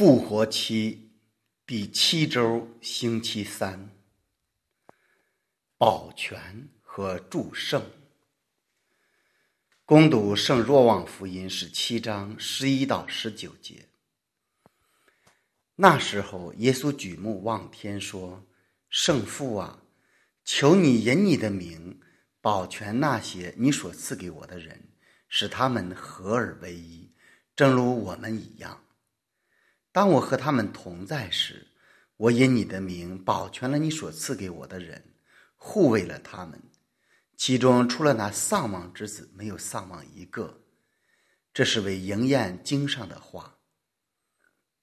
复活期，第七周星期三，保全和祝圣。攻读《圣若望福音》是七章十一到十九节。那时候，耶稣举目望天说：“圣父啊，求你引你的名保全那些你所赐给我的人，使他们合而为一，正如我们一样。”当我和他们同在时，我因你的名保全了你所赐给我的人，护卫了他们，其中除了那丧亡之子，没有丧亡一个。这是为《迎宴经》上的话。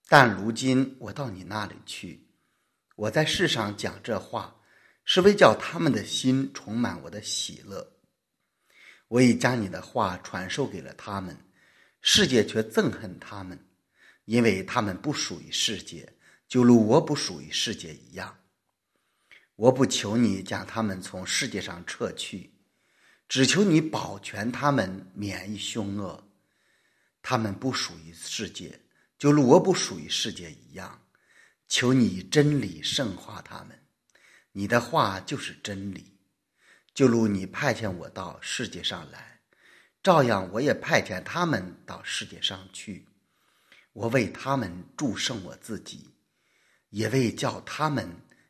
但如今我到你那里去，我在世上讲这话，是为叫他们的心充满我的喜乐。我已将你的话传授给了他们，世界却憎恨他们。因为他们不属于世界，就如我不属于世界一样。我不求你将他们从世界上撤去，只求你保全他们免于凶恶。他们不属于世界，就如我不属于世界一样。求你真理圣化他们，你的话就是真理。就如你派遣我到世界上来，照样我也派遣他们到世界上去。我为他们祝圣我自己，也为叫他们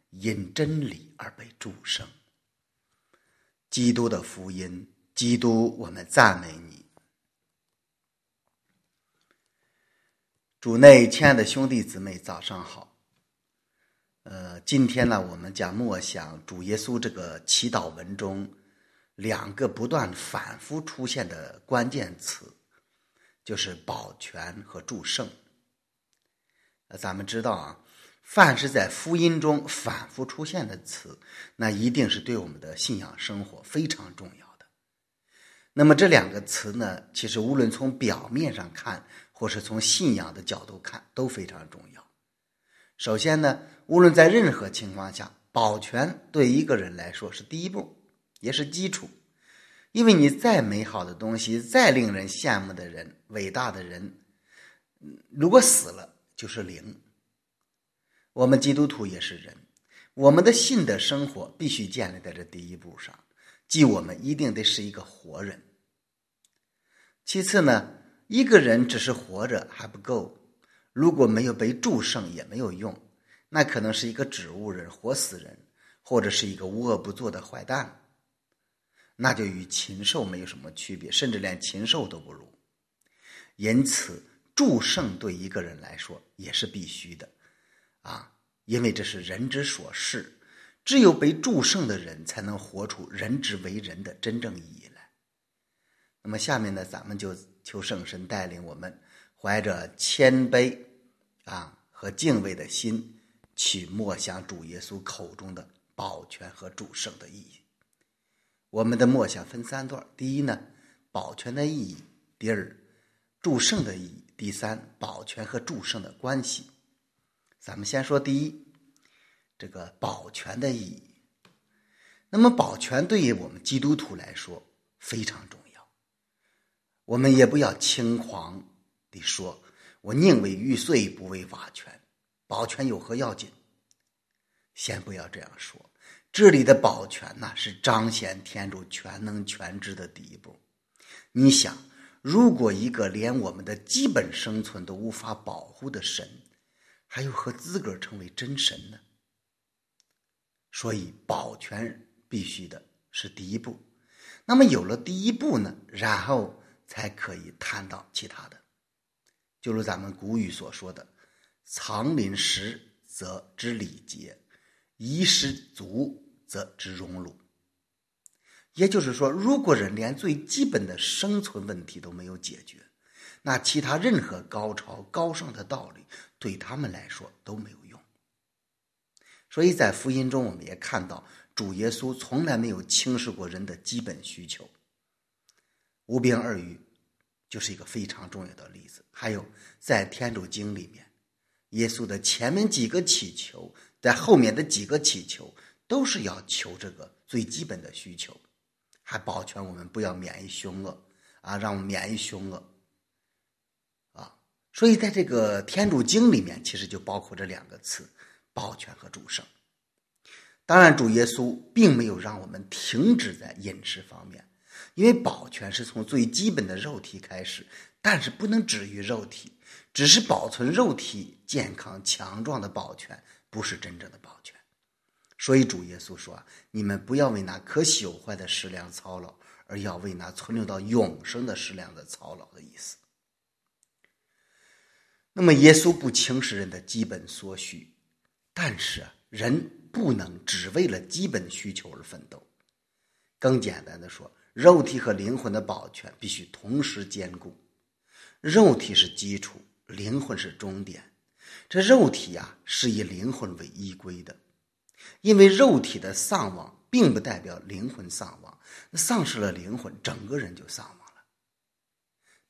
因真理而被祝圣。基督的福音，基督，我们赞美你。主内亲爱的兄弟姊妹，早上好。呃，今天呢，我们将默想主耶稣这个祈祷文中两个不断反复出现的关键词。就是保全和助圣。咱们知道啊，凡是在福音中反复出现的词，那一定是对我们的信仰生活非常重要的。那么这两个词呢，其实无论从表面上看，或是从信仰的角度看，都非常重要。首先呢，无论在任何情况下，保全对一个人来说是第一步，也是基础。因为你再美好的东西，再令人羡慕的人，伟大的人，如果死了就是零。我们基督徒也是人，我们的信的生活必须建立在这第一步上，即我们一定得是一个活人。其次呢，一个人只是活着还不够，如果没有被祝圣也没有用，那可能是一个植物人、活死人，或者是一个无恶不作的坏蛋。那就与禽兽没有什么区别，甚至连禽兽都不如。因此，祝圣对一个人来说也是必须的，啊，因为这是人之所是。只有被祝圣的人，才能活出人之为人的真正意义来。那么，下面呢，咱们就求圣神带领我们，怀着谦卑啊和敬畏的心，去默想主耶稣口中的保全和祝圣的意义。我们的默想分三段：第一呢，保全的意义；第二，助圣的意义；第三，保全和助圣的关系。咱们先说第一，这个保全的意义。那么保全对于我们基督徒来说非常重要。我们也不要轻狂地说：“我宁为玉碎，不为瓦全。”保全有何要紧？先不要这样说。这里的保全呢，是彰显天主权能全知的第一步。你想，如果一个连我们的基本生存都无法保护的神，还有何资格成为真神呢？所以保全必须的是第一步。那么有了第一步呢，然后才可以谈到其他的。就如咱们古语所说的：“藏林实则知礼节，遗失足。”则知荣辱，也就是说，如果人连最基本的生存问题都没有解决，那其他任何高超、高尚的道理对他们来说都没有用。所以在福音中，我们也看到主耶稣从来没有轻视过人的基本需求。无病二愈就是一个非常重要的例子。还有在《天主经》里面，耶稣的前面几个祈求，在后面的几个祈求。都是要求这个最基本的需求，还保全我们不要免疫凶恶啊，让我们免疫凶恶啊。所以在这个天主经里面，其实就包括这两个词：保全和主圣。当然，主耶稣并没有让我们停止在饮食方面，因为保全是从最基本的肉体开始，但是不能止于肉体，只是保存肉体健康强壮的保全，不是真正的保全。所以主耶稣说：“你们不要为那可朽坏的食粮操劳，而要为那存留到永生的食粮的操劳。”的意思。那么耶稣不轻视人的基本所需，但是人不能只为了基本需求而奋斗。更简单的说，肉体和灵魂的保全必须同时兼顾。肉体是基础，灵魂是终点。这肉体啊，是以灵魂为依归的。因为肉体的丧亡，并不代表灵魂丧亡。丧失了灵魂，整个人就丧亡了。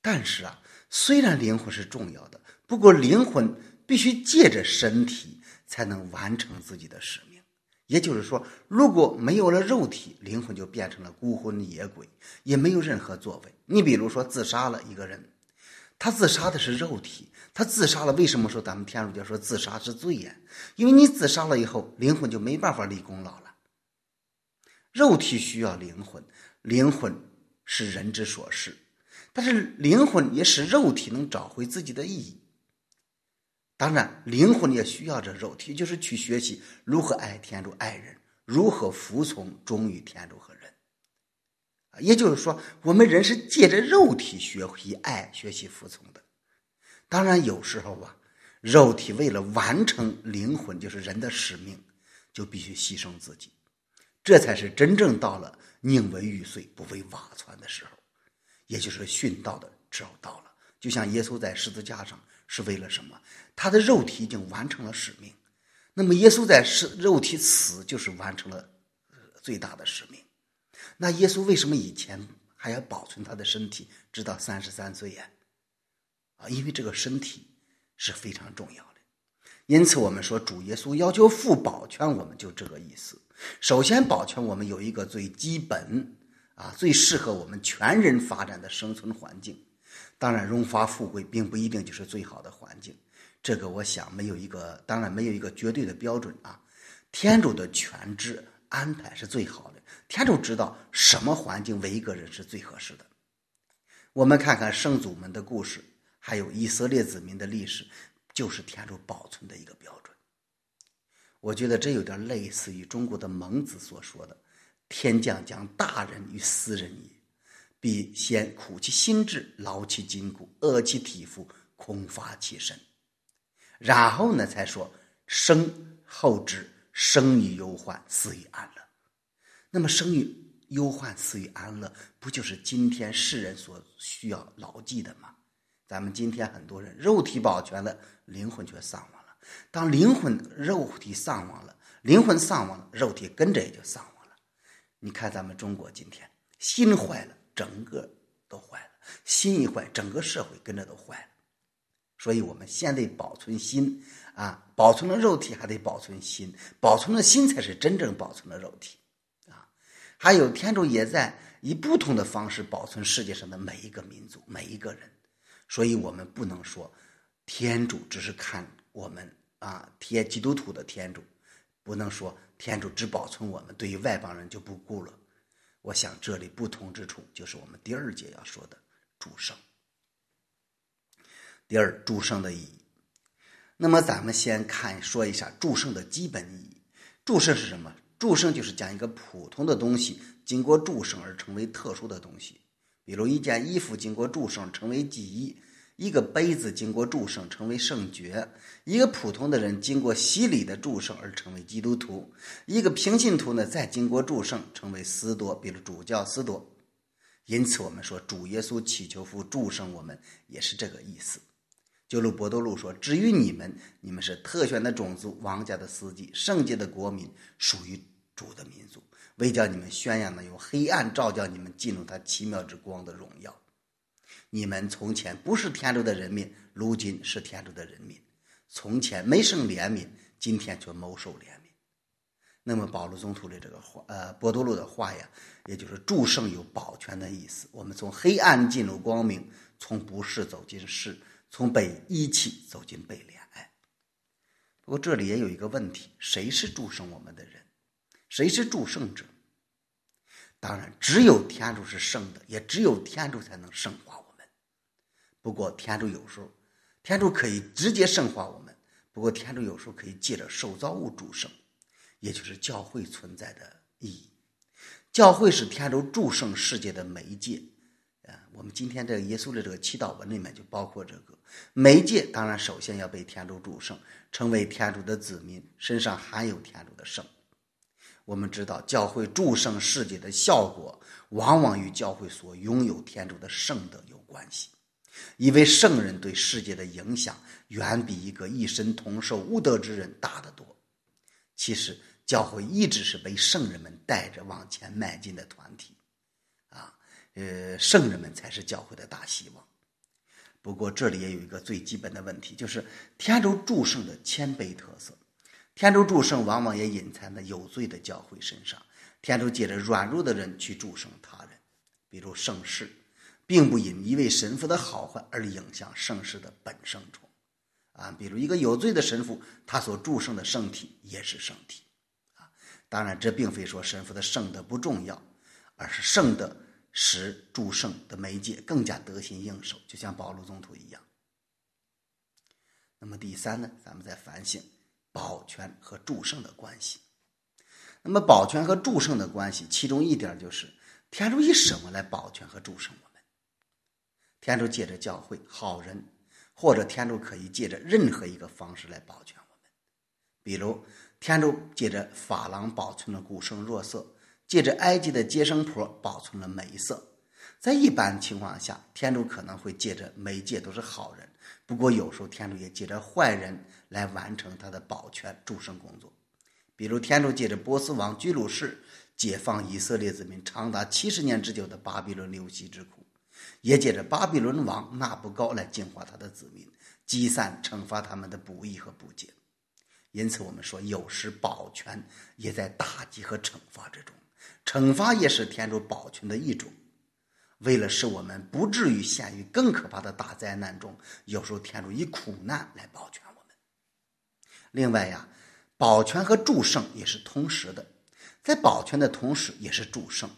但是啊，虽然灵魂是重要的，不过灵魂必须借着身体才能完成自己的使命。也就是说，如果没有了肉体，灵魂就变成了孤魂野鬼，也没有任何作为。你比如说，自杀了一个人。他自杀的是肉体，他自杀了。为什么说咱们天主教说自杀是罪呀？因为你自杀了以后，灵魂就没办法立功劳了。肉体需要灵魂，灵魂是人之所是，但是灵魂也使肉体能找回自己的意义。当然，灵魂也需要这肉体，就是去学习如何爱天主、爱人，如何服从、忠于天主和人。也就是说，我们人是借着肉体学习爱、学习服从的。当然，有时候啊，肉体为了完成灵魂，就是人的使命，就必须牺牲自己。这才是真正到了宁为玉碎不为瓦全的时候，也就是殉道的时候到了。就像耶稣在十字架上是为了什么？他的肉体已经完成了使命。那么，耶稣在是肉体死，就是完成了最大的使命。那耶稣为什么以前还要保存他的身体，直到三十三岁呀？啊，因为这个身体是非常重要的。因此，我们说主耶稣要求父保全我们，就这个意思。首先，保全我们有一个最基本啊，最适合我们全人发展的生存环境。当然，荣华富贵并不一定就是最好的环境。这个，我想没有一个，当然没有一个绝对的标准啊。天主的全知安排是最好的。天主知道什么环境为一个人是最合适的。我们看看圣祖们的故事，还有以色列子民的历史，就是天主保存的一个标准。我觉得这有点类似于中国的孟子所说的：“天将降大任于斯人也，必先苦其心志，劳其筋骨，饿其体肤，空乏其身，然后呢，才说生后之生于忧患，死于安。”乐。那么生于忧患，死于安乐，不就是今天世人所需要牢记的吗？咱们今天很多人肉体保全了，灵魂却丧亡了。当灵魂肉体丧亡了，灵魂丧亡了，肉体跟着也就丧亡了。你看，咱们中国今天心坏了，整个都坏了。心一坏，整个社会跟着都坏了。所以，我们先得保存心啊！保存了肉体，还得保存心。保存了心，才是真正保存了肉体。还有天主也在以不同的方式保存世界上的每一个民族、每一个人，所以我们不能说天主只是看我们啊，贴基督徒的天主，不能说天主只保存我们，对于外邦人就不顾了。我想这里不同之处，就是我们第二节要说的祝圣。第二祝圣的意义，那么咱们先看说一下祝圣的基本意义，祝圣是什么？祝圣就是将一个普通的东西经过祝圣而成为特殊的东西，比如一件衣服经过祝圣成为祭衣，一个杯子经过祝圣成为圣爵，一个普通的人经过洗礼的祝圣而成为基督徒，一个平信徒呢再经过祝圣成为司铎，比如主教、司铎。因此，我们说主耶稣祈求父祝圣我们，也是这个意思。就如伯多禄说：“至于你们，你们是特选的种族，王家的司机，圣洁的国民，属于主的民族。为叫你们宣扬呢，有黑暗照教你们进入他奇妙之光的荣耀。你们从前不是天主的人民，如今是天主的人民；从前没生怜悯，今天却谋受怜悯。”那么保罗宗徒的这个话，呃，伯多禄的话呀，也就是祝圣有保全的意思。我们从黑暗进入光明，从不是走进世。从北一起走进北怜爱，不过这里也有一个问题：谁是助圣我们的人？谁是助圣者？当然，只有天主是圣的，也只有天主才能圣化我们。不过，天主有时候，天主可以直接圣化我们；不过，天主有时候可以借着受造物主圣，也就是教会存在的意义。教会是天主助圣世界的媒介。我们今天这个耶稣的这个祈祷文里面就包括这个媒介，当然首先要被天主祝圣，成为天主的子民，身上含有天主的圣。我们知道，教会祝圣世界的效果，往往与教会所拥有天主的圣德有关系。一位圣人对世界的影响，远比一个一身同受无德之人大得多。其实，教会一直是被圣人们带着往前迈进的团体，啊。呃，圣人们才是教会的大希望。不过这里也有一个最基本的问题，就是天主祝圣的谦卑特色。天主祝圣往往也隐藏在有罪的教会身上。天主借着软弱的人去祝圣他人，比如圣事，并不因一位神父的好坏而影响圣事的本圣宠。啊，比如一个有罪的神父，他所祝圣的圣体也是圣体。啊，当然这并非说神父的圣德不重要，而是圣德。使祝圣的媒介更加得心应手，就像保罗宗徒一样。那么第三呢？咱们再反省保全和祝圣的关系。那么保全和祝圣的关系，其中一点就是天主以什么来保全和祝圣我们？天主借着教会好人，或者天主可以借着任何一个方式来保全我们。比如天主借着法郎保存了古圣若瑟。借着埃及的接生婆保存了梅瑟，在一般情况下，天主可能会借着媒介都是好人，不过有时候天主也借着坏人来完成他的保全助生工作，比如天主借着波斯王居鲁士解放以色列子民长达七十年之久的巴比伦流徙之苦，也借着巴比伦王那布高来净化他的子民，积散惩罚他们的不义和不洁。因此，我们说有时保全也在打击和惩罚之中。惩罚也是天主保全的一种。为了使我们不至于陷于更可怕的大灾难中，有时候天主以苦难来保全我们。另外呀，保全和助圣也是同时的，在保全的同时也是助圣。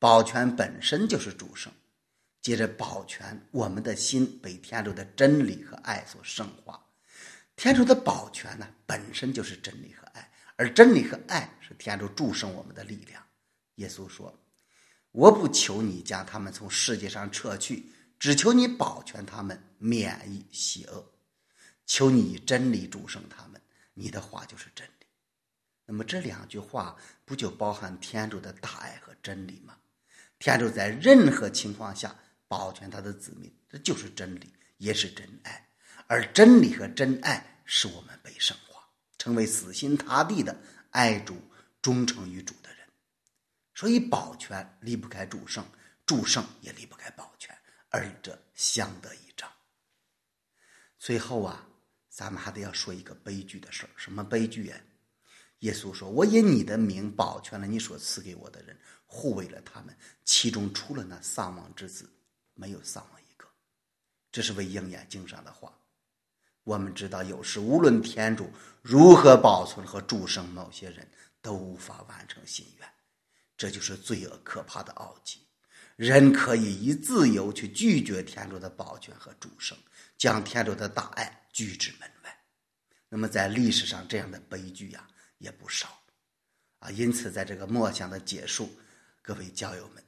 保全本身就是助圣。接着保全我们的心，被天主的真理和爱所圣化。天主的保全呢，本身就是真理和爱，而真理和爱是天主助圣我们的力量。耶稣说：“我不求你将他们从世界上撤去，只求你保全他们，免于邪恶。求你以真理主胜他们。你的话就是真理。那么这两句话不就包含天主的大爱和真理吗？天主在任何情况下保全他的子民，这就是真理，也是真爱。而真理和真爱，使我们被圣化，成为死心塌地的爱主、忠诚于主的人。”所以保全离不开主圣，主圣也离不开保全，二者相得益彰。最后啊，咱们还得要说一个悲剧的事儿，什么悲剧呀？耶稣说：“我以你的名保全了你所赐给我的人，护卫了他们，其中除了那丧亡之子，没有丧亡一个。”这是为应验经上的话。我们知道，有时无论天主如何保存和祝圣某些人，都无法完成心愿。这就是罪恶可怕的奥气。人可以以自由去拒绝天主的保全和主圣，将天主的大爱拒之门外。那么，在历史上这样的悲剧呀也不少啊。因此，在这个默想的结束，各位教友们，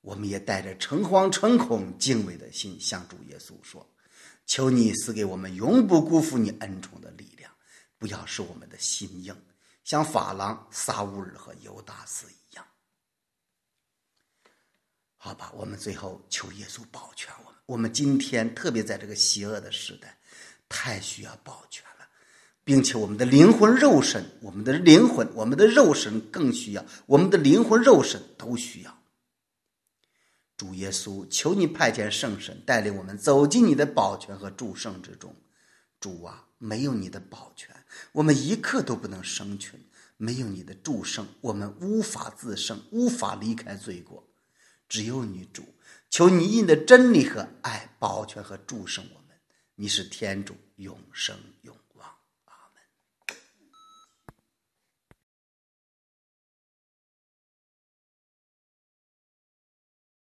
我们也带着诚惶诚恐、敬畏的心向主耶稣说：“求你赐给我们永不辜负你恩宠的力量，不要使我们的心硬，像法郎、撒乌尔和犹达斯一样。”好吧，我们最后求耶稣保全我们。我们今天特别在这个邪恶的时代，太需要保全了，并且我们的灵魂、肉身，我们的灵魂、我们的肉身更需要，我们的灵魂、肉身都需要。主耶稣，求你派遣圣神带领我们走进你的保全和助圣之中。主啊，没有你的保全，我们一刻都不能生存；没有你的助圣，我们无法自胜，无法离开罪过。只有女主求你印的真理和爱保全和祝生我们，你是天主永生永。